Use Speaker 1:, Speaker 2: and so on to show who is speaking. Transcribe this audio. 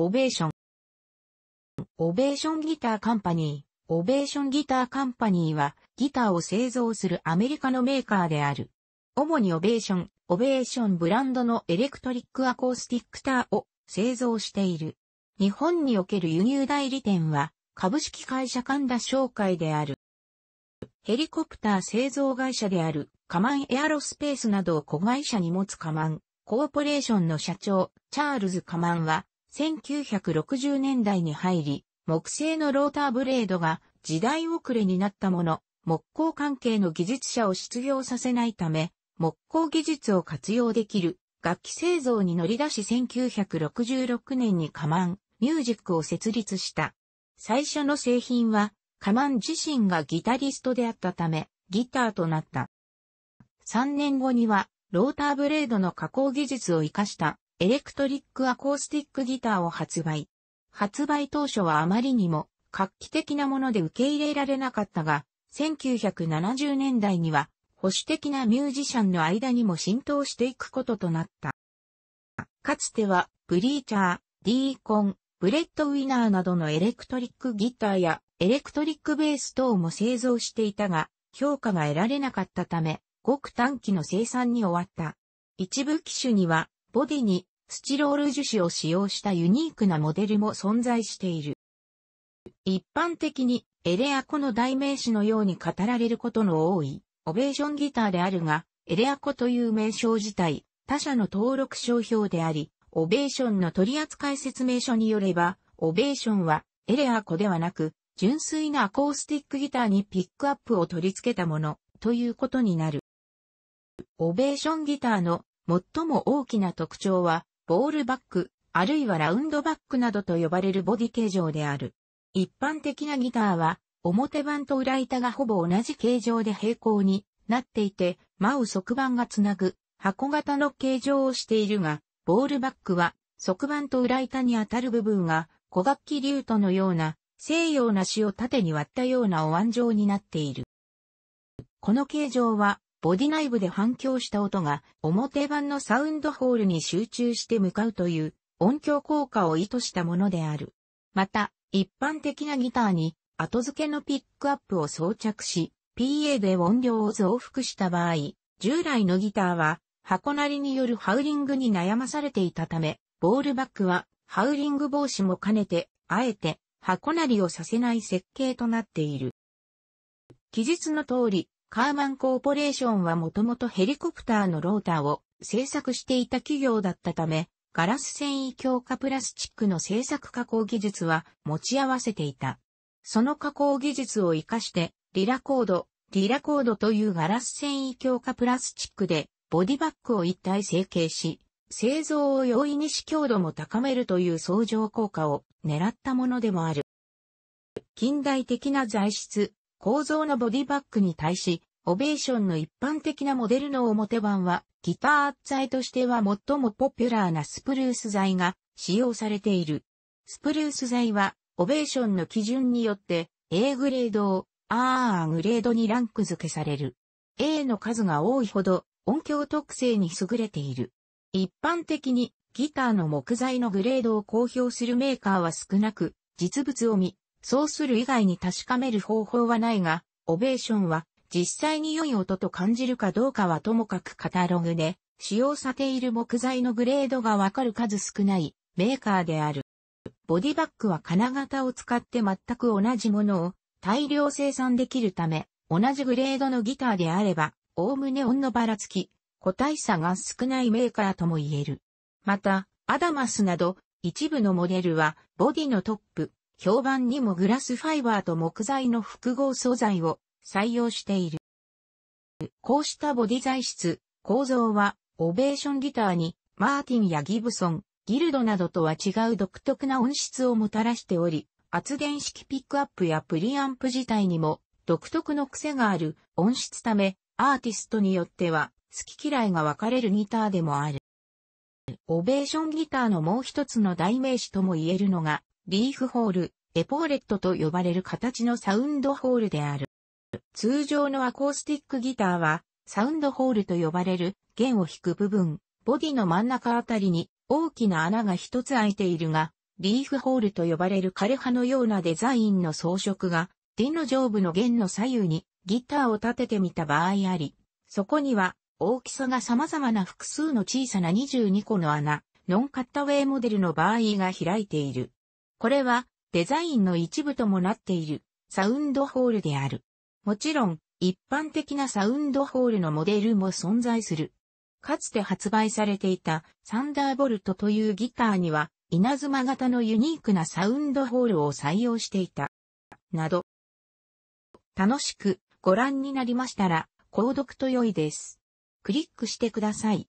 Speaker 1: オベーション。オベーションギターカンパニー。オベーションギターカンパニーは、ギターを製造するアメリカのメーカーである。主にオベーション、オベーションブランドのエレクトリックアコースティックターを製造している。日本における輸入代理店は、株式会社神田商会である。ヘリコプター製造会社である、カマンエアロスペースなどを子会社に持つカマン、コーポレーションの社長、チャールズ・カマンは、1960年代に入り、木製のローターブレードが時代遅れになったもの、木工関係の技術者を失業させないため、木工技術を活用できる楽器製造に乗り出し1966年にカマン、ミュージックを設立した。最初の製品は、カマン自身がギタリストであったため、ギターとなった。3年後には、ローターブレードの加工技術を活かしたエレクトリックアコースティックギターを発売。発売当初はあまりにも画期的なもので受け入れられなかったが、1970年代には保守的なミュージシャンの間にも浸透していくこととなった。かつては、ブリーチャー、ディーコン、ブレッドウィナーなどのエレクトリックギターやエレクトリックベース等も製造していたが、評価が得られなかったため、ごく短期の生産に終わった。一部機種には、ボディにスチロール樹脂を使用したユニークなモデルも存在している。一般的にエレアコの代名詞のように語られることの多いオベーションギターであるが、エレアコという名称自体、他社の登録商標であり、オベーションの取扱説明書によれば、オベーションはエレアコではなく、純粋なアコースティックギターにピックアップを取り付けたものということになる。オベーションギターの最も大きな特徴は、ボールバック、あるいはラウンドバックなどと呼ばれるボディ形状である。一般的なギターは、表板と裏板がほぼ同じ形状で平行になっていて、マウ側板がつなぐ箱型の形状をしているが、ボールバックは側板と裏板に当たる部分が小楽器リュートのような西洋な詩を縦に割ったようなお椀状になっている。この形状はボディ内部で反響した音が表板のサウンドホールに集中して向かうという音響効果を意図したものである。また、一般的なギターに後付けのピックアップを装着し、PA で音量を増幅した場合、従来のギターは箱なりによるハウリングに悩まされていたため、ボールバックはハウリング防止も兼ねて、あえて箱なりをさせない設計となっている。記述の通り、カーマンコーポレーションはもともとヘリコプターのローターを製作していた企業だったため、ガラス繊維強化プラスチックの製作加工技術は持ち合わせていた。その加工技術を活かして、リラコード、リラコードというガラス繊維強化プラスチックで、ボディバッグを一体成形し、製造を容易にし強度も高めるという相乗効果を狙ったものでもある。近代的な材質、構造のボディバッグに対し、オベーションの一般的なモデルの表板は、ギター材としては最もポピュラーなスプルース材が使用されている。スプルース材は、オベーションの基準によって、A グレードを R グレードにランク付けされる。A の数が多いほど、音響特性に優れている。一般的に、ギターの木材のグレードを公表するメーカーは少なく、実物を見、そうする以外に確かめる方法はないが、オベーションは実際に良い音と感じるかどうかはともかくカタログで使用されている木材のグレードがわかる数少ないメーカーである。ボディバッグは金型を使って全く同じものを大量生産できるため、同じグレードのギターであれば、おおむね音のばらつき、個体差が少ないメーカーとも言える。また、アダマスなど、一部のモデルは、ボディのトップ、評判にもグラスファイバーと木材の複合素材を採用している。こうしたボディ材質、構造は、オベーションギターに、マーティンやギブソン、ギルドなどとは違う独特な音質をもたらしており、圧電式ピックアップやプリアンプ自体にも独特の癖がある音質ため、アーティストによっては好き嫌いが分かれるギターでもある。オベーションギターのもう一つの代名詞とも言えるのが、リーフホール、エポーレットと呼ばれる形のサウンドホールである。通常のアコースティックギターは、サウンドホールと呼ばれる弦を弾く部分、ボディの真ん中あたりに大きな穴が一つ開いているが、リーフホールと呼ばれる枯葉のようなデザインの装飾が、手の上部の弦の左右にギターを立ててみた場合あり、そこには大きさが様々な複数の小さな22個の穴、ノンカッタウェイモデルの場合が開いている。これはデザインの一部ともなっているサウンドホールである。もちろん一般的なサウンドホールのモデルも存在する。かつて発売されていたサンダーボルトというギターには稲妻型のユニークなサウンドホールを採用していた。など。楽しくご覧になりましたら購読と良いです。クリックしてください。